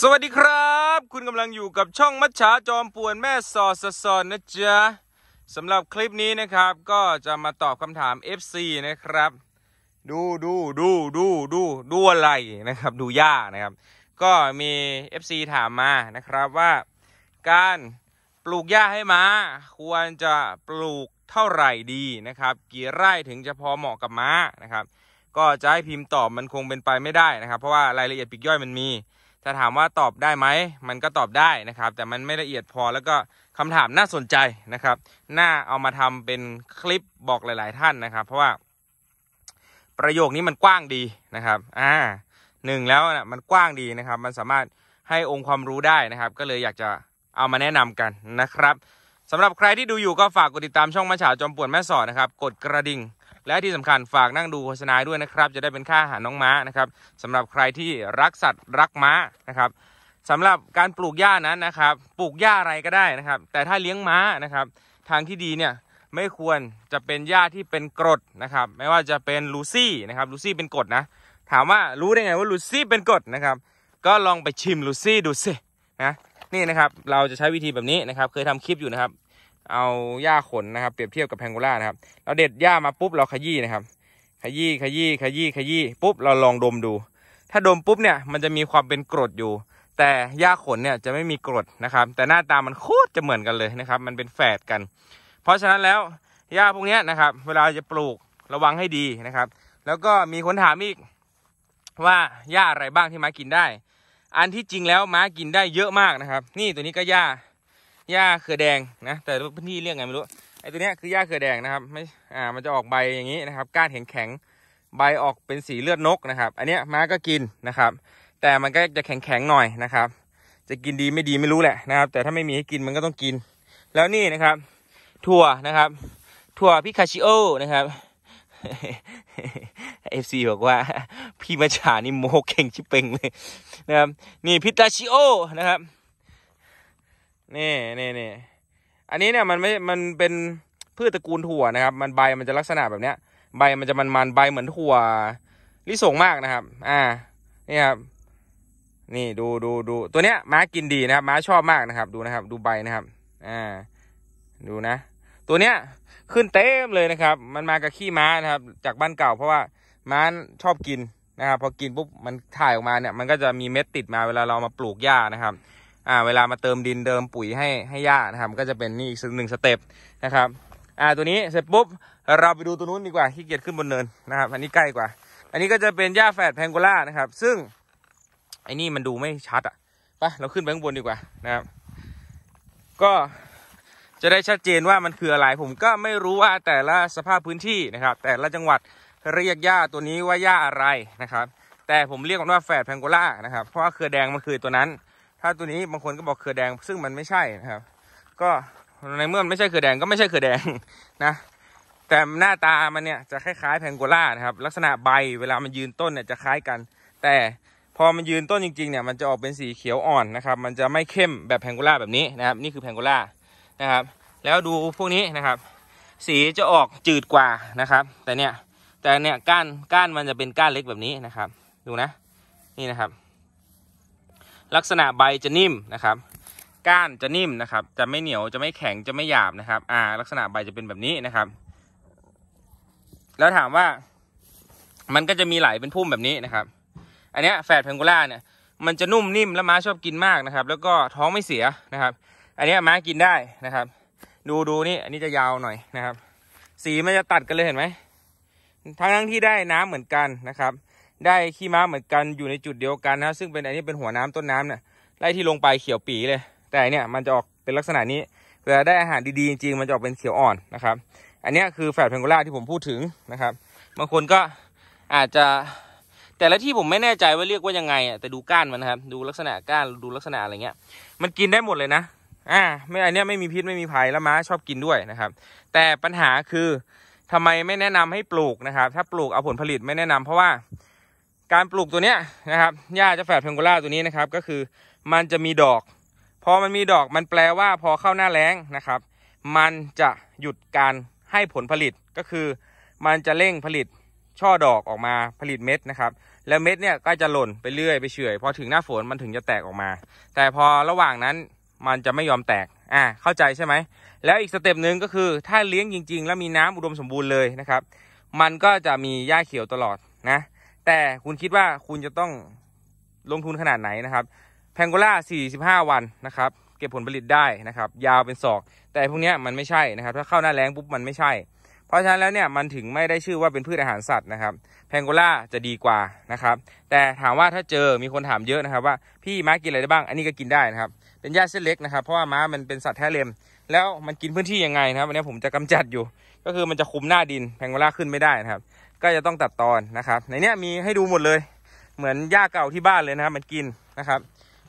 สวัสดีครับ คุณกำลังอยู่กับช่องมัชชาจอมป่วนแม่สอดสะสอนนะจ๊ะสำหรับคลิปนี้นะครับ ก็จะมาตอบคำถาม FC นะครับ ดูดูดูดูดู ดูอะไรนะครับดูหญ้านะครับ ก็มี FC ถามมานะครับว่า การปลูกหญ้าให้ม้าควรจะปลูกเท่าไหร่ดีนะครับ กี่ไร่ถึงจะพอเหมาะกับม้านะครับก็จะให้พิมพ์ตอบมันคงเป็นไปไม่ได้นะครับเพราะว่ารายละเอียดปีกย่อยมันมีถ้าถามว่าตอบได้ไหม มันก็ตอบได้นะครับ แต่มันไม่ละเอียดพอแล้วก็คำถามน่าสนใจนะครับ น่าเอามาทำเป็นคลิปบอกหลาย ๆ ท่านนะครับ เพราะว่าประโยคนี้มันกว้างดีนะครับ อ่าหนึ่งแล้วนะมันกว้างดีนะครับ มันสามารถให้องค์ความรู้ได้นะครับ ก็เลยอยากจะเอามาแนะนำกันนะครับสำหรับใครที่ดูอยู่ก็ฝากกดติดตามช่องมาฉาจอมป่วนแม่สอดนะครับ กดกระดิ่งและที่สำคัญฝากนั่งดูโฆษณาด้วยนะครับจะได้เป็นค่าอาหารน้องม้านะครับสำหรับใครที่รักสัตว์รักม้านะครับสำหรับการปลูกหญ้านั้นนะครับ ปลูกหญ้าอะไรก็ได้นะครับ แต่ถ้าเลี้ยงม้านะครับ ทางที่ดีเนี่ย ไม่ควรจะเป็นหญ้าที่เป็นกรดนะครับไม่ว่าจะเป็นลูซี่นะครับลูซี่เป็นกรดนะถามว่ารู้ได้ไงว่าลูซี่เป็นกรดนะครับก็ลองไปชิมลูซี่ดูสินะนี่นะครับเราจะใช้วิธีแบบนี้นะครับ เคยทำคลิปอยู่นะครับเอาหญ้าขนนะครับ เปรียบเทียบกับแพงกูล่านะครับ เราเด็ดหญ้ามาปุ๊บเราขยี้นะครับ ขยี้ขยี้ขยี้ขยี้ปุ๊บเราลองดมดู ถ้าดมปุ๊บเนี่ย มันจะมีความเป็นกรดอยู่ แต่หญ้าขนเนี่ยจะไม่มีกรดนะครับ แต่หน้าตามันโคตรจะเหมือนกันเลยนะครับ มันเป็นแฝดกัน เพราะฉะนั้นแล้วหญ้าพวกนี้นะครับ เวลาจะปลูกระวังให้ดีนะครับ แล้วก็มีคนถามอีกว่าหญ้าอะไรบ้างที่ม้ากินได้ อันที่จริงแล้วม้ากินได้เยอะมากนะครับ นี่ตัวนี้ก็หญ้าหญ้าเขือแดงนะแต่พื้นที่เรียกไงไม่รู้ไอ้ตัวเนี้ยคือหญ้าเขือแดงนะครับไม่อ่ามันจะออกใบอย่างนี้นะครับก้านแข็งแข็งใบออกเป็นสีเลือดนกนะครับ อันเนี้ยม้าก็กินนะครับ แต่มันก็จะแข็งแข็งหน่อยนะครับ จะกินดีไม่ดีไม่รู้แหละนะครับ แต่ถ้าไม่มีให้กินมันก็ต้องกิน แล้วนี่นะครับ ถั่วนะครับ ถั่วพิคาชิโอนะครับเอฟซีบอกว่า พี่มาฉานี่โมเก่งชิเป่งเลย นะครับ นี่พิตาชิโอนะครับนี่นี่นี่อันนี้เนี่ยมันไม่ มันเป็นพืชตระกูลถั่วนะครับ มันใบมันจะลักษณะแบบเนี้ย ใบมันจะมันมันใบเหมือนถั่วลิสงมากนะครับ อ่านี่ครับ นี่ดูดูดู ตัวเนี้ยม้ากินดีนะครับ ม้าชอบมากนะครับ ดูนะครับ ดูใบนะครับ อ่า ดูนะ ตัวเนี้ย ขึ้นเต็มเลยนะครับ มันมากับขี้ม้านะครับ จากบ้านเก่า เพราะว่า ม้าชอบกินนะครับ พอ กินปุ๊บมันถ่ายออกมาเนี่ย มันก็จะมีเม็ดติดมา เวลาเรามาปลูกหญ้านะครับอ่าเวลามาเติมดินเติมปุ๋ยให้ให้หญ้านะครับก็จะเป็นนี่อีกหนึ่งสเต็ปนะครับอ่าตัวนี้เสร็จปุ๊บเราไปดูตัวนู้นดีกว่าขี้เกียจขึ้นบนเนินนะครับ อันนี้ใกล้กว่า อันนี้ก็จะเป็นหญ้าแฝดแพงโกล่านะครับ ซึ่งไอ้นี่มันดูไม่ชัดอ่ะปะเราขึ้นไปข้างบนดีกว่านะครับก็จะได้ชัดเจนว่ามันคืออะไรผมก็ไม่รู้ว่าแต่ละสภาพพื้นที่นะครับ แต่ละจังหวัดเรียกหญ้าตัวนี้ว่าหญ้าอะไรนะครับแต่ผมเรียกมันว่าแฝดแพงโกล่านะครับเพราะว่าเครือแดงมันคือตัวนั้นถ้าตัวนี้บางคนก็บอกเขือแดง ซึ่งมันไม่ใช่นะครับ ก็ในเมื่อมันไม่ใช่เขือแดงก็ไม่ใช่เขือแดงนะแต่หน้าตามันเนี่ยจะคล้ายๆแพงโกล่านะครับ ลักษณะใบเวลามันยืนต้นเนี่ยจะคล้ายกัน แต่พอมันยืนต้นจริงๆเนี่ย มันจะออกเป็นสีเขียวอ่อนนะครับ มันจะไม่เข้มแบบแพงโกล่าแบบนี้นะครับนี่คือแพงโกล่านะครับ แล้วดูพวกนี้นะครับ สีจะออกจืดกว่านะครับ แต่เนี่ยแต่เนี่ยก้านก้านมันจะเป็นก้านเล็กแบบนี้นะครับ ดูนะนี่นะครับลักษณะใบจะนิ่มนะครับ ก้านจะนิ่มนะครับ จะไม่เหนียวจะไม่แข็งจะไม่หยาบนะครับ อ่า ลักษณะใบจะเป็นแบบนี้นะครับ แล้วถามว่ามันก็จะมีไหลเป็นพุ่มแบบนี้นะครับ อันนี้แฝดแพงกูล่าเนี่ย มันจะนุ่มนิ่มและม้าชอบกินมากนะครับ แล้วก็ท้องไม่เสียนะครับ อันนี้ม้ากินได้นะครับ ดูดูนี่อันนี้จะยาวหน่อยนะครับ สีมันจะตัดกันเลยเห็นไหมทั้งทั้งที่ได้น้ำเหมือนกันนะครับได้ขี้ม้าเหมือนกันอยู่ในจุดเดียวกันนะซึ่งเป็นอันนี้เป็นหัวน้ำต้นน้ำเนี่ยไล่ที่ลงไปเขียวปีเลย แต่เนี่ยมันจะออกเป็นลักษณะนี้เวลาได้อาหารดีๆจริง ๆ มันจะออกเป็นเขียวอ่อนนะครับ อันนี้คือ แฟดเพนกูล่าที่ผมพูดถึงนะครับ บางคนก็อาจจะแต่ละที่ผมไม่แน่ใจว่าเรียกว่ายังไงอ่ะแต่ดูก้านมันนะครับดูลักษณะก้านดูลักษณะอะไรเงี้ย มันกินได้หมดเลยนะอ่าไม่อันเนี้ยไม่มีพิษไม่มีภัยแล้วม้าชอบกินด้วยนะครับ แต่ปัญหาคือทำไมไม่แนะนำให้ปลูกนะครับ ถ้าปลูกเอาผลผลิตไม่แนะนำเพราะว่าการปลูกตัวเนี้ยนะครับ หญ้าจะแฝดเพงโกล่าตัวนี้นะครับ ก็คือ มันจะมีดอก พอมันมีดอกมันแปลว่าพอเข้าหน้าแล้งนะครับ มันจะหยุดการให้ผลผลิต ก็คือ มันจะเร่งผลิตช่อดอกออกมาผลิตเม็ดนะครับ แล้วเม็ดเนี่ยก็จะหล่นไปเรื่อยไปเฉื่อย พอถึงหน้าฝนมันถึงจะแตกออกมา แต่พอระหว่างนั้นมันจะไม่ยอมแตก อ่าเข้าใจใช่ไหม แล้วอีกสเต็ปหนึ่งก็คือ ถ้าเลี้ยงจริง ๆ แล้วมีน้ำอุดมสมบูรณ์เลยนะครับ มันก็จะมีหญ้าเขียวตลอดนะแต่คุณคิดว่าคุณจะต้องลงทุนขนาดไหนนะครับ แพงโกล่า45 วันนะครับ เก็บผลผลิตได้นะครับ ยาวเป็นศอก แต่พวกนี้มันไม่ใช่นะครับถ้าเข้าหน้าแรงปุ๊บ มันไม่ใช่เพราะฉะนั้นแล้วเนี่ยมันถึงไม่ได้ชื่อว่าเป็นพืชอาหารสัตว์นะครับ แพงโกล่าจะดีกว่านะครับ แต่ถามว่าถ้าเจอมีคนถามเยอะนะครับว่าพี่ม้ากินอะไรได้บ้าง อันนี้ก็กินได้นะครับ เป็นหญ้าเส้นเล็กนะครับเพราะว่าม้ามันเป็นสัตว์แท้เลมแล้วมันกินพื้นที่ยังไงนะครับวันนี้ผมจะกำจัดอยู่ก็คือมันจะคุมหน้าดิน แพงโกล่าขึ้นไม่ได้นะครับ ก็จะต้องตัดตอนนะครับ ในนี้มีให้ดูหมดเลย เหมือนหญ้าเก่าที่บ้านเลยนะครับ มันกินนะครับ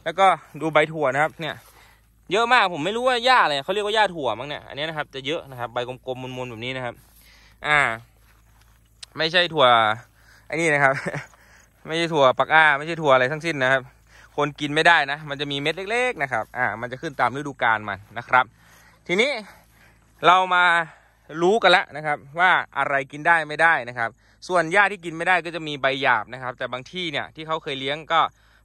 แล้วก็ดูใบถั่วนะครับเนี่ยเยอะมากผมไม่รู้ว่าหญ้าอะไรเขาเรียกว่าหญ้าถั่วมั้งเนี่ยอันนี้นะครับจะเยอะนะครับใบกลมๆมนๆแบบนี้นะครับอ่า ไม่ใช่ถั่วไอ้นี่นะครับ ไม่ใช่ถั่วปักอ้าไม่ใช่ถั่วอะไรทั้งสิ้นนะครับ คนกินไม่ได้นะมันจะมีเม็ดเล็กๆนะครับ อ่า มันจะขึ้นตามฤดูกาลมันนะครับ ทีนี้เรามารู้กันแล้วนะครับ ว่าอะไรกินได้ไม่ได้นะครับ ส่วนหญ้าที่กินไม่ได้ก็จะมีใบหยาบนะครับ แต่บางที่เนี่ยที่เขาเคยเลี้ยงก็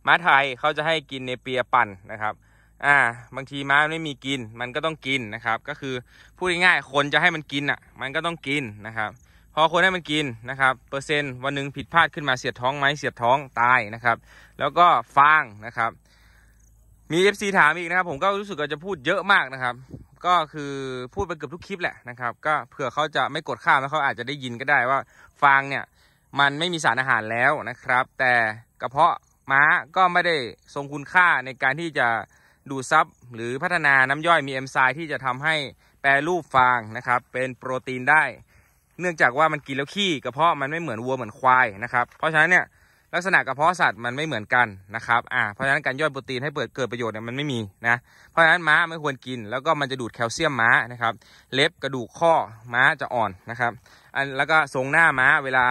ม้าไทย เขาจะให้กินในเปียปั่นนะครับ่าบางทีม้าไม่มีกิน มันก็ต้องกินนะครับ ก็คือพูดง่ายๆคนจะให้มันกินอ่ะมันก็ต้องกินนะครับ พอคนให้มันกินนะครับ เปอร์เซ็นต์วันหนึ่งผิดพลาดขึ้นมาเสียดท้องไหมเสียดท้องตายนะครับ แล้วก็ฟางนะครับ มี FC ถามอีกนะครับ ผมก็รู้สึกว่าจะพูดเยอะมากนะครับ ก็คือพูดไปเกือบทุกคลิปแหละนะครับ ก็เผื่อเขาจะไม่กดข้ามแล้วเขาอาจจะได้ยินก็ได้ว่าฟางเนี่ย มันไม่มีสารอาหารแล้วนะครับ แต่กระเพาะม้าก็ไม่ได้ทรงคุณค่าในการที่จะดูดซับหรือพัฒนาน้ำย่อยมีเอนไซม์ที่จะทำให้แปรรูปฟางนะครับ เป็นโปรตีนได้ เนื่องจากว่ามันกินแล้วขี้กระเพาะมันไม่เหมือนวัวเหมือนควายนะครับเพราะฉะนั้นเนี่ยลักษณะกระเพาะสัตว์มันไม่เหมือนกันนะครับอ่าเพราะฉะนั้นการย่อยโปรตีนให้เปิดเกิดประโยชน์เนี่ยมันไม่มีนะเพราะฉะนั้นม้าไม่ควรกินแล้วก็มันจะดูดแคลเซียมม้านะครับ เล็บกระดูกข้อม้าจะอ่อนนะครับอันแล้วก็ทรงหน้าม้าเวลา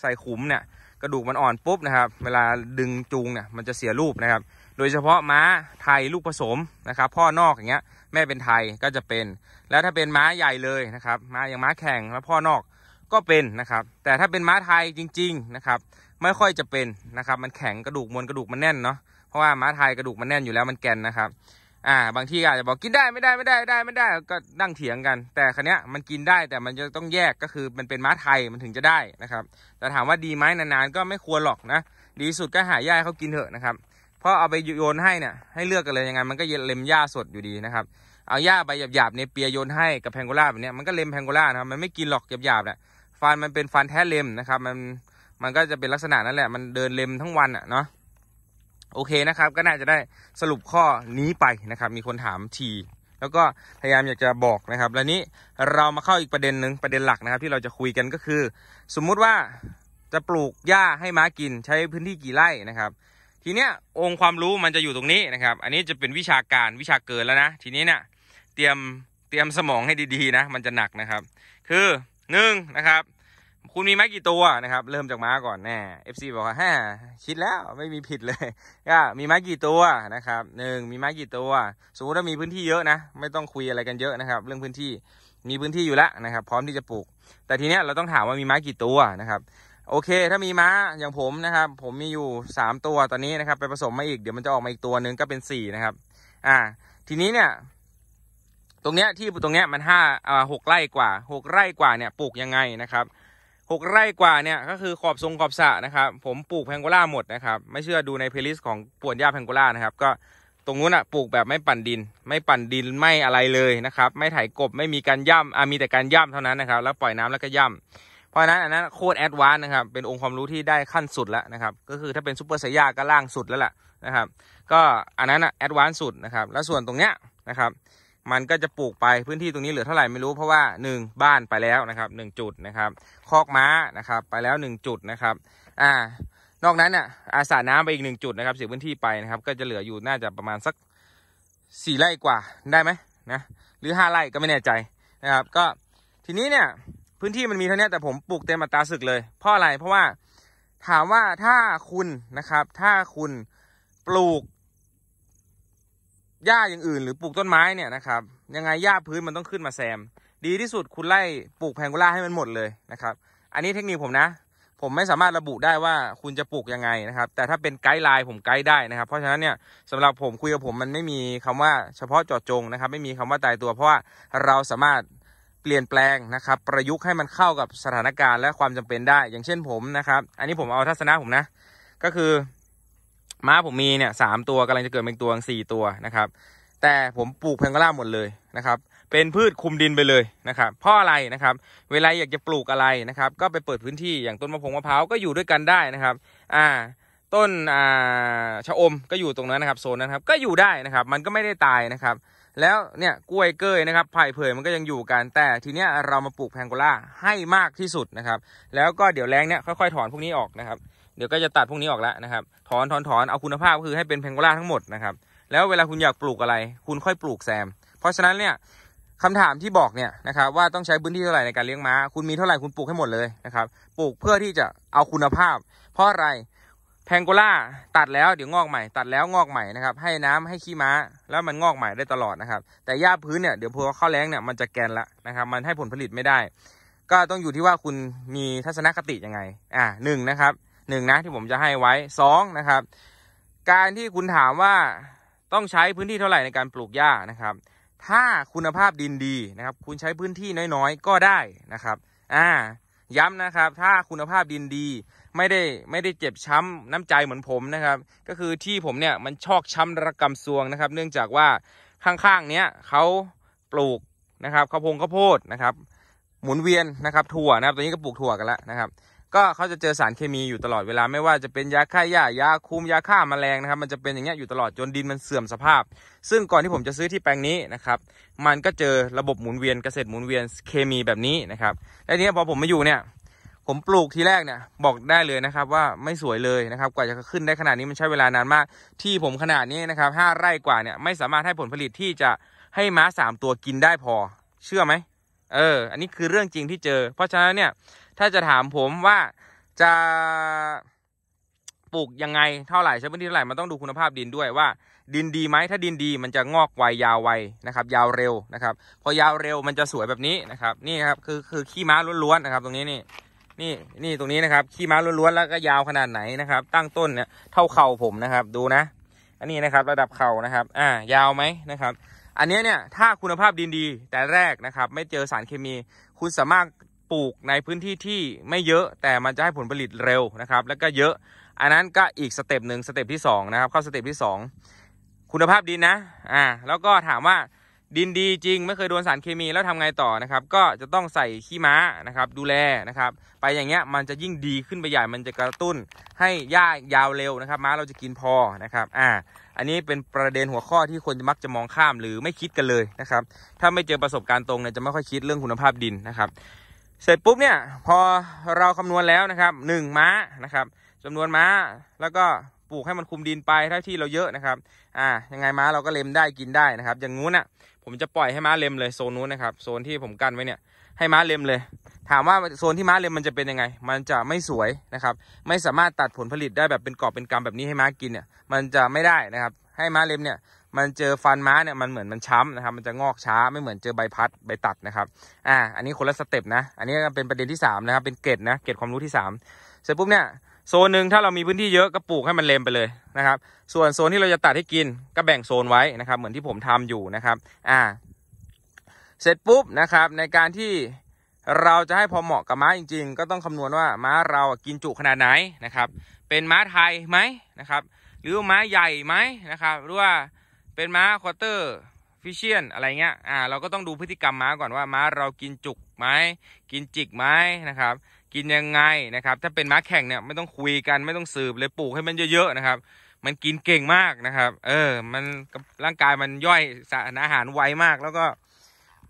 ใส่ขุมเนี่ยกระดูกมันอ่อนปุ๊บนะครับ เวลาดึงจูงเนี่ยมันจะเสียรูปนะครับโดยเฉพาะม้าไทยลูกผสมนะครับ พ่อนอกอย่างเงี้ยแม่เป็นไทยก็จะเป็น แล้วถ้าเป็นม้าใหญ่เลยนะครับม้าอย่างม้าแข่งแล้วพ่อนอกก็เป็นนะครับ แต่ถ้าเป็นม้าไทยจริงๆนะครับ ไม่ค่อยจะเป็นนะครับมันแข็งกระดูกมวลกระดูกมันแน่นเนาะเพราะว่าม้าไทยกระดูกมันแน่นอยู่แล้วมันแกนนะครับอ่าบางที่อาจจะบอกกินได้ไม่ได้ไม่ได้ได้ไม่ได้ก็นั่งเถียงกัน แต่คันนี้มันกินได้แต่มันจะต้องแยกก็คือมันเป็นม้าไทยมันถึงจะได้นะครับ แต่ถามว่าดีไหมนานๆ ก็ไม่ควรหรอกนะ ดีสุดก็หายายเขากินเถอะนะครับเพราะเอาไปโยนให้เนี่ยให้เลือกกันเลยยังไงมันก็เล็มหญ้าสดอยู่ดีนะครับเอาหญ้าใบหยาบๆเนี่ยเปียโยนให้กับแพงโกลาแบบนี้มันก็เล็มแพงโกลานะครับมันไม่กินหรอกหยาบๆนะฟันมันเป็นฟันแท้เล็มนะครับมันมันก็จะเป็นลักษณะนั่นแหละมันเดินเล็มทั้งวันอ่ะเนาะโอเคนะครับ ก็น่าจะได้สรุปข้อนี้ไปนะครับ มีคนถามทีแล้วก็พยายามอยากจะบอกนะครับ และนี้เรามาเข้าอีกประเด็นหนึ่งประเด็นหลักนะครับ ที่เราจะคุยกันก็คือ สมมุติว่าจะปลูกหญ้าให้ม้ากินใช้พื้นที่กี่ไร่นะครับทีเนี้ยองค์ความรู้มันจะอยู่ตรงนี้นะครับ อันนี้จะเป็นวิชาการวิชาเกินแล้วนะทีนี้เนี่ยเตรียมเตรียมสมองให้ดีๆนะมันจะหนักนะครับ คือหนึ่งนะครับ คุณมีไม้กี่ตัวนะครับ เริ่มจากม้าก่อนแน่เอฟซีบอกว่าฮ่าคิดแล้วไม่มีผิดเลยก็มีไม้กี่ตัวนะครับหนึ่งมีไม้กี่ตัวสมมติว่ามีพื้นที่เยอะนะไม่ต้องคุยอะไรกันเยอะนะครับ เรื่องพื้นที่มีพื้นที่อยู่แล้วนะครับ พร้อมที่จะปลูก แต่ทีเนี้ยเราต้องถามว่ามีไม้กี่ตัวนะครับโอเค ถ้ามีม้าอย่างผมนะครับผมมีอยู่สามตัวตอนนี้นะครับไปผสมมาอีกเดี๋ยวมันจะออกมาอีกตัวหนึ่งก็เป็นสี่นะครับอ่าทีนี้เนี่ยตรงเนี้ยที่ตรงเนี้ยมันห้าอ่าหกไร่กว่าหกไร่กว่าเนี่ยปลูกยังไงนะครับหกไร่กว่าเนี่ยก็คือขอบทรงขอบสะนะครับผมปลูกแพงโกล่าหมดนะครับไม่เชื่อดูในเพลย์ลิสต์ของป่วนหญ้าแพงโกล่านะครับก็ตรงนู้นอะปลูกแบบไม่ปั่นดิน ไม่ปั่นดินไม่อะไรเลยนะครับไม่ไถกบไม่มีการย่ำอ่ามีแต่การย่ำเท่านั้นนะครับแล้วปล่อยน้ำแล้วก็ย่ำเพราะนั้นอันนั้นโคตรแอดวานนะครับเป็นองค์ความรู้ที่ได้ขั้นสุดแล้วนะครับ ก็คือถ้าเป็นซูเปอร์ไซยาก็ล่างสุดแล้วแหละนะครับ ก็อันนั้นแอดวานสุดนะครับ แล้วส่วนตรงเนี้ยนะครับ มันก็จะปลูกไปพื้นที่ตรงนี้เหลือเท่าไหร่ไม่รู้ เพราะว่า1บ้านไปแล้วนะครับ1จุดนะครับคอกม้านะครับ ไปแล้ว1จุดนะครับอ่า นอกนั้นอ่ะอาสาน้ำไปอีกหนึ่งจุดนะครับ เสียพื้นที่ไปนะครับ ก็จะเหลืออยู่น่าจะประมาณสักสี่ไร่กว่าได้ไหมนะหรือห้าไร่ก็ไม่แน่ใจนะครับ ก็ทีนี้เนี่ยพื้นที่มันมีเท่านี้แต่ผมปลูกเต็มอัตราศึกเลยเพราะอะไรเพราะว่าถามว่าถ้าคุณนะครับถ้าคุณปลูกหญ้าอย่างอื่น หรือปลูกต้นไม้เนี่ยนะครับ ยังไงหญ้าพื้นมันต้องขึ้นมาแซม ดีที่สุดคุณไล่ปลูกแพงกุล่าให้มันหมดเลยนะครับ อันนี้เทคนิคผมนะ ผมไม่สามารถระบุได้ว่าคุณจะปลูกยังไงนะครับ แต่ถ้าเป็นไกด์ไลน์ผมไกด์ได้นะครับ เพราะฉะนั้นเนี่ยสำหรับผมคุยกับผมมันไม่มีคำว่า เฉพาะเจาะจงนะครับ ไม่มีคำว่าตายตัว เพราะว่าเราสามารถเปลี่ยนแปลงนะครับ ประยุกต์ให้มันเข้ากับสถานการณ์และความจำเป็นได้ อย่างเช่นผมนะครับ อันนี้ผมเอาทัศนะผมนะ ก็คือม้าผมมีเนี่ยสามตัวกำลังจะเกิดเป็นตัวสี่ตัวนะครับ แต่ผมปลูกแพงกล้าหมดเลยนะครับ เป็นพืชคุมดินไปเลยนะครับเพราะอะไรนะครับ เวลาอยากจะปลูกอะไรนะครับ ก็ไปเปิดพื้นที่อย่างต้นมะพร้าวมะพร้าวก็อยู่ด้วยกันได้นะครับ อ่า ต้นอ่าชะอมก็อยู่ตรงนั้นนะครับโซนนั้นครับก็อยู่ได้นะครับ มันก็ไม่ได้ตายนะครับแล้วเนี่ยกล้วยเกยนะครับไผ่เผยมันก็ยังอยู่กันแต่ทีเนี้ยเรามาปลูกแพงโกล่าให้มากที่สุดนะครับแล้วก็เดี๋ยวแรงเนี่ยค่อย ๆ ถอนพวกนี้ออกนะครับเดี๋ยวก็จะตัดพวกนี้ออกแล้วนะครับถอนถอนถอนเอาคุณภาพก็คือให้เป็นแพงโกล่าทั้งหมดนะครับแล้วเวลาคุณอยากปลูกอะไร คุณค่อยปลูกแซม เพราะฉะนั้นเนี่ยคำถามที่บอกเนี่ยนะครับว่าต้องใช้พื้นที่เท่าไหร่ในการเลี้ยงม้าคุณมีเท่าไหร่คุณปลูกให้หมดเลยนะครับปลูกเพื่อที่จะเอาคุณภาพเพราะอะไรแพงโกล่าตัดแล้วเดี๋ยวงอกใหม่ ตัดแล้วงอกใหม่นะครับ ให้น้ำให้ขี้ม้าแล้วมันงอกใหม่ได้ตลอดนะครับ แต่หญ้าพื้นเนี่ยเดี๋ยวพอเข้าแรงเนี่ยมันจะแกนละนะครับ มันให้ผลผลิตไม่ได้ ก็ต้องอยู่ที่ว่าคุณมีทัศนคติยังไง อ่าหนึ่งนะครับหนึ่งนะที่ผมจะให้ไว้สองนะครับการที่คุณถามว่าต้องใช้พื้นที่เท่าไหร่ในการปลูกหญ้านะครับ ถ้าคุณภาพดินดีนะครับ คุณใช้พื้นที่น้อย ๆ ก็ได้นะครับอ่าย้ำนะครับ ถ้าคุณภาพดินดีไม่ได้ไม่ได้เจ็บช้ำน้ำใจเหมือนผมนะครับ ก็คือที่ผมเนี่ย มันชอกช้ำระกำซวงนะครับ เนื่องจากว่าข้างๆเนี้ยเขาปลูกนะครับข้าวโพงข้าวโพดนะครับ หมุนเวียนนะครับถั่วนะครับตอนนี้ก็ปลูกถั่วกันแล้วนะครับก็เขาจะเจอสารเคมีอยู่ตลอดเวลา ไม่ว่าจะเป็นยาฆ่าหญ้ายาคุมยาฆ่ามาแมลงนะครับ มันจะเป็นอย่างเงี้ยอยู่ตลอดจนดินมันเสื่อมสภาพ ซึ่งก่อนที่ผมจะซื้อที่แปลงนี้นะครับมันก็เจอระบบหมุนเวียนเกษตรหมุนเวียนเคมีแบบนี้นะครับและทีนี้พอผมมาอยู่เนี่ยผมปลูกทีแรกเนี่ยบอกได้เลยนะครับว่าไม่สวยเลยนะครับ กว่าจะขึ้นได้ขนาดนี้มันใช้เวลานานมาก ที่ผมขนาดนี้นะครับห้าไร่กว่าเนี่ยไม่สามารถให้ผลผลิตที่จะให้ม้าสามตัวกินได้พอ เชื่อไหมเออ อันนี้คือเรื่องจริงที่เจอ เพราะฉะนั้นเนี่ยถ้าจะถามผมว่าจะปลูกยังไงเท่าไหร่ใช้พื้นที่เท่าไหร่ มันต้องดูคุณภาพดินด้วยว่าดินดีไหมถ้าดินดีมันจะงอกไวยาวไวนะครับ ยาวเร็วนะครับ พอยาวเร็วมันจะสวยแบบนี้นะครับ นี่ครับ คือคือขี้ม้าล้วนๆนะครับ ตรงนี้นี่นี่ นี่ ตรงนี้นะครับ ขี้ม้าล้วนๆแล้วก็ยาวขนาดไหนนะครับ ตั้งต้นเนี่ย เท่าเข่าผมนะครับ ดูนะ อันนี้นะครับ ระดับเข่านะครับ อ่า ยาวไหมนะครับ อันนี้เนี่ย ถ้าคุณภาพดินดี แต่แรกนะครับ ไม่เจอสารเคมี คุณสามารถปลูกในพื้นที่ที่ไม่เยอะ แต่มันจะให้ผลผลิตเร็วนะครับ แล้วก็เยอะ อันนั้นก็อีกสเต็ปหนึ่ง สเต็ปที่2นะครับ เข้าสเต็ปที่ 2 คุณภาพดินนะ อ่า แล้วก็ถามว่าดินดีจริง ไม่เคยโดนสารเคมีแล้วทำไงต่อนะครับ ก็จะต้องใส่ขี้ม้านะครับ ดูแลนะครับ ไปอย่างเงี้ยมันจะยิ่งดีขึ้นไปใหญ่มันจะกระตุ้น ให้หญ้ายาวเร็วนะครับ ม้าเราจะกินพอนะครับ อ่า อันนี้เป็นประเด็นหัวข้อที่คนจะมักจะมองข้ามหรือไม่คิดกันเลยนะครับ ถ้าไม่เจอประสบการณ์ตรงเนี่ยจะไม่ค่อยคิดเรื่องคุณภาพดินนะครับเสร็จปุ๊บเนี่ยพอเราคำนวณแล้วนะครับหนึ่งม้านะครับจำนวนม้าแล้วก็ปลูกให้มันคุมดินไปถ้าที่เราเยอะนะครับ อ่ายังไงม้าเราก็เล็มได้กินได้นะครับอย่างงู้นอ่ะผมจะปล่อยให้ม้าเล็มเลยโซนนู้นนะครับโซนที่ผมกั้นไว้เนี่ยให้ม้าเล็มเลย ถามว่าโซนที่ม้าเล็มมันจะเป็นยังไง มันจะไม่สวยนะครับไม่สามารถตัดผลผลิตได้แบบเป็นกอบเป็นกำแบบนี้ให้ม้ากินเนี่ยมันจะไม่ได้นะครับ ให้ม้าเล็มเนี่ยมันเจอฟันม้าเนี่ยมันเหมือนมันช้ำนะครับมันจะงอกช้าไม่เหมือนเจอใบพัดใบตัดนะครับอ่าอันนี้คนละสเต็ปนะอันนี้เป็นประเด็นที่3นะครับเป็นเกตนะเกตความรู้ที่3เสร็จปุ๊บเนี่ยโซนหนึ่งถ้าเรามีพื้นที่เยอะ ก็ปลูกให้มันเลมไปเลยนะครับ ส่วนโซนที่เราจะตัดให้กินก็แบ่งโซนไว้นะครับ เหมือนที่ผมทำอยู่นะครับอ่า เสร็จปุ๊บนะครับในการที่เราจะให้พอเหมาะกับม้าจริงๆ ก็ต้องคำนวณว่าม้าเรากินจุขนาดไหนนะครับ เป็นม้าไทยไหมนะครับ หรือม้าใหญ่ไหมนะครับ หรือว่าเป็นม้าคอเตอร์ฟิเชียนอะไรเงี้ยอ่าเราก็ต้องดูพฤติกรรมม้าก่อนว่า ม้าเรากินจุกไหมกินจิกไหมนะครับกินยังไงนะครับ ถ้าเป็นม้าแข่งเนี่ยไม่ต้องคุยกันไม่ต้องสืบ เลยปลูกให้มันเยอะๆนะครับ มันกินเก่งมากนะครับ เออ มันร่างกายมันย่อยสารอาหารไวมาก แล้วก็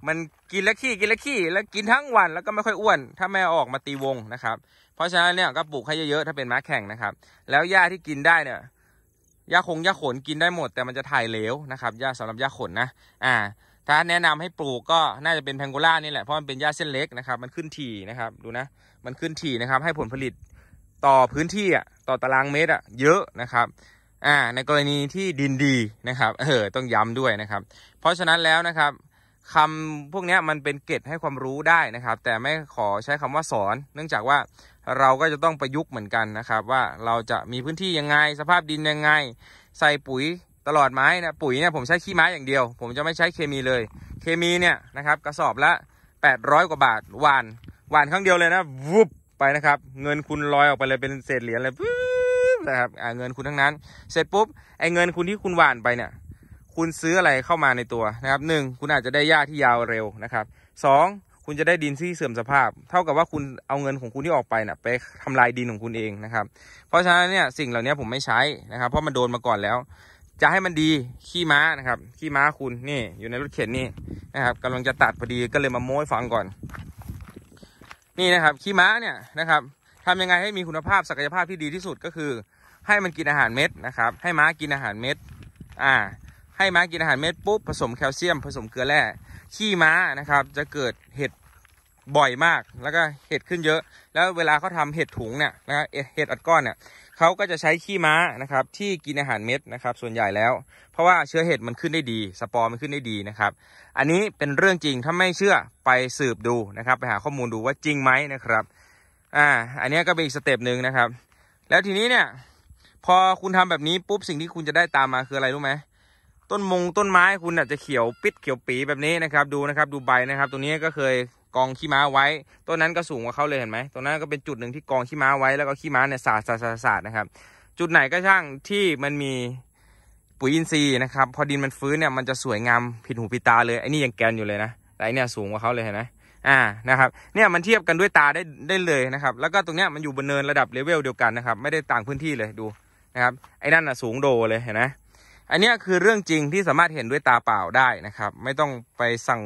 มันกินแล้วขี้กินแล้วขี้แล้วกินทั้งวัน แล้วก็ไม่ค่อยอ้วน ถ้าแม่ออกมาตีวงนะครับ เพราะฉะนั้นเนี่ยก็ปลูกให้เยอะๆถ้าเป็นม้าแข่งนะครับ แล้วหญ้าที่กินได้เนี่ยหญ้าคงหญ้าขนกินได้หมด แต่มันจะถ่ายเหลวนะครับหญ้าสำหรับหญ้าขนนะอ่าถ้าแนะนำให้ปลูกก็น่าจะเป็นแพงโกล่านี่แหละเพราะมันเป็นหญ้าเส้นเล็กนะครับมันขึ้นทีนะครับดูนะมันขึ้นทีนะครับ ให้ผลผลิตต่อพื้นที่อ่ะต่อตารางเมตรอ่ะเยอะนะครับอ่าในกรณีที่ดินดีนะครับเออต้องย้ำด้วยนะครับ เพราะฉะนั้นแล้วนะครับคำพวกนี้มันเป็นเกตให้ความรู้ได้นะครับ แต่ไม่ขอใช้คำว่าสอน เนื่องจากว่าเราก็จะต้องประยุกต์เหมือนกันนะครับ ว่าเราจะมีพื้นที่ยังไง สภาพดินยังไงใส่ปุ๋ยตลอดไม้นะปุ๋ยเนี่ยผมใช้ขี้ไม้อย่างเดียว ผมจะไม่ใช้เคมีเลย เคมีเนี่ยนะครับกระสอบละ800 กว่าบาทหวานหวานครั้งเดียวเลยนะ วุบไปนะครับ เงินคุณลอยออกไปเลยเป็นเศษเหรียญเลยปุ๊บนะครับเงินคุณทั้งนั้น เสร็จปุ๊บไอ้เงินคุณที่คุณหวานไปเนี่ยคุณซื้ออะไรเข้ามาในตัวนะครับหนึ่งคุณอาจจะได้หญ้าที่ยาวเร็วนะครับสองคุณจะได้ดินที่เสื่อมสภาพ เท่ากับว่าคุณเอาเงินของคุณที่ออกไปนะ่ะไปทำลายดินของคุณเองนะครับ เพราะฉะนั้นเนี่ยสิ่งเหล่านี้ผมไม่ใช้นะครับเพราะมันโดนมาก่อนแล้วจะให้มันดีขี้ม้านะครับ ขี้ม้าคุณนี่ อยู่ในรถเข็นนี่นะครับกำลังจะตัดพอดีก็เลยมาโม้ยฟังก่อน นี่นะครับ ขี้ม้าเนี่ยนะครับทำยังไงให้มีคุณภาพ ศักยภาพที่ดีที่สุดก็คือ ให้มันกินอาหารเม็ดนะครับ ให้ม้ากินอาหารเม็ด อ่า ให้ม้ากินอาหารเม็ดปุ๊บผสมแคลเซียม ผสมเกลือแร่ขี้ม้านะครับ จะเกิดเห็ดบ่อยมากแล้วก็เห็ดขึ้นเยอะ แล้วเวลาเขาทาเห็ดถุงเนี่ยนะเห็ดอัดก้อนเนี่ยเขาก็จะใช้ขี้ม้านะครับที่กินอาหารเม็ดนะครับ ส่วนใหญ่แล้ว เพราะว่าเชื้อเห็ด มันขึ้นได้ดี สปอร์มันขึ้นได้ดีนะครับ อันนี้เป็นเรื่องจริงถ้าไม่เชื่อไปสืบดูนะครับ ไปหาข้อมูลดูว่าจริงไหมนะครับอ่าอันนี้ก็เป็นอีกสเต็ปหนึ่งนะครับ แล้วทีนี้เนี่ย พอคุณทำแบบนี้ปุ๊บสิ่งที่คุณจะได้ตามมาคืออะไรรู้ไหมต้นมงต้นไม้คุณอาจจะเขียวปิดเขียวปีแบบนี้นะครับดูนะครับ ดูใบนะครับตรงนี้ก็เคยกองขี้ม้าไว้ ต้นนั้นก็สูงกว่าเขาเลยเห็นไหมตรงนั้นก็เป็นจุดหนึ่งที่กองขี้ม้าไว้แล้วก็ขี้ม้าเนี่ยสาดสาดสาดนะครับ จุดไหนก็ช่างที่มันมีปุ๋ยอินทรีย์นะครับพอดินมันฟื้นเนี่ยมันจะสวยงามผิดหูผิดตาเลยไอ้นี่ยังแกนอยู่เลยนะแต่อันเนี้ยสูงกว่าเขาเลยเห็นไหมอ่านะครับเนี่ยมันเทียบกันด้วยตาได้ได้เลยนะครับแล้วก็ตรงเนี้ยมันอยู่บนเนินระดับเลเวลเดียวกันนะครับไม่ได้ต่างพื้นที่เลยดูนะครับไอ้นั่นอ่ะสูงโดเลยเห็นไหมอันนี้คือเรื่องจริงที่สามารถเห็นด้วยตาเปล่าได้นะครับ ไม่ต้องไปสั่ง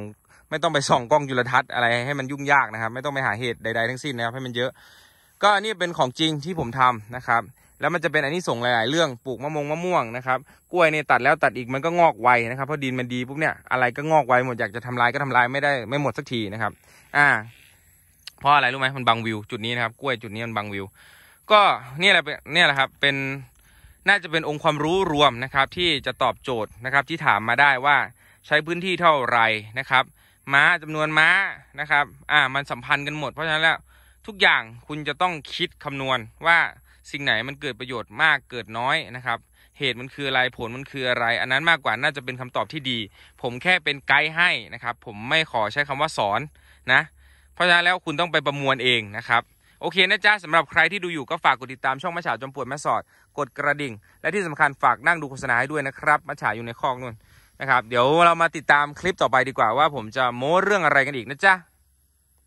ไม่ต้องไปส่องกล้องจุลทรรศน์อะไรให้มันยุ่งยากนะครับไม่ต้องไปหาเหตุใดๆ ทั้งสิ้นนะครับให้มันเยอะ ก็นี่เป็นของจริงที่ผมทำนะครับ แล้วมันจะเป็นอันนี้ส่งหลายๆ เรื่องปลูกมะม่วงมะม่วงนะครับ กล้วยเนี่ยตัดแล้วตัดอีกมันก็งอกไวนะครับเพราะดินมันดีปุ๊บเนี่ยอะไรก็งอกไวหมดอยากจะทำลายก็ทำลายไม่ได้ไม่หมดสักทีนะครับ อ่าเพราะอะไรรู้ไหมมันบังวิวจุดนี้นะครับกล้วยจุดนี้มันบังวิว ก็นี่แหละเป็นนี่แหละครับเป็นน่าจะเป็นองค์ความรู้รวมนะครับ ที่จะตอบโจทย์นะครับ ที่ถามมาได้ว่าใช้พื้นที่เท่าไรนะครับม้าจำนวนม้านะครับอ่ามันสัมพันธ์กันหมดเพราะฉะนั้นแล้วทุกอย่างคุณจะต้องคิดคำนวณว่าสิ่งไหนมันเกิดประโยชน์มากเกิดน้อยนะครับเหตุมันคืออะไร ผลมันคืออะไร อันนั้นมากกว่าน่าจะเป็นคำตอบที่ดี ผมแค่เป็นไกด์ให้นะครับ ผมไม่ขอใช้คำว่าสอนนะ เพราะฉะนั้นแล้วคุณต้องไปประมวลเองนะครับ โอเคนะจ๊ะสำหรับใครที่ดูอยู่ก็ฝากกดติดตามช่องมะฉาจอมปวดแม่สอดกดกระดิ่ง และที่สำคัญฝากนั่งดูโฆษณาให้ด้วยนะครับมะฉาอยู่ในคอกนู่นนะครับเดี๋ยวเรามาติดตามคลิปต่อไปดีกว่าว่าผมจะโม้เรื่องอะไรกันอีกนะจ๊ะ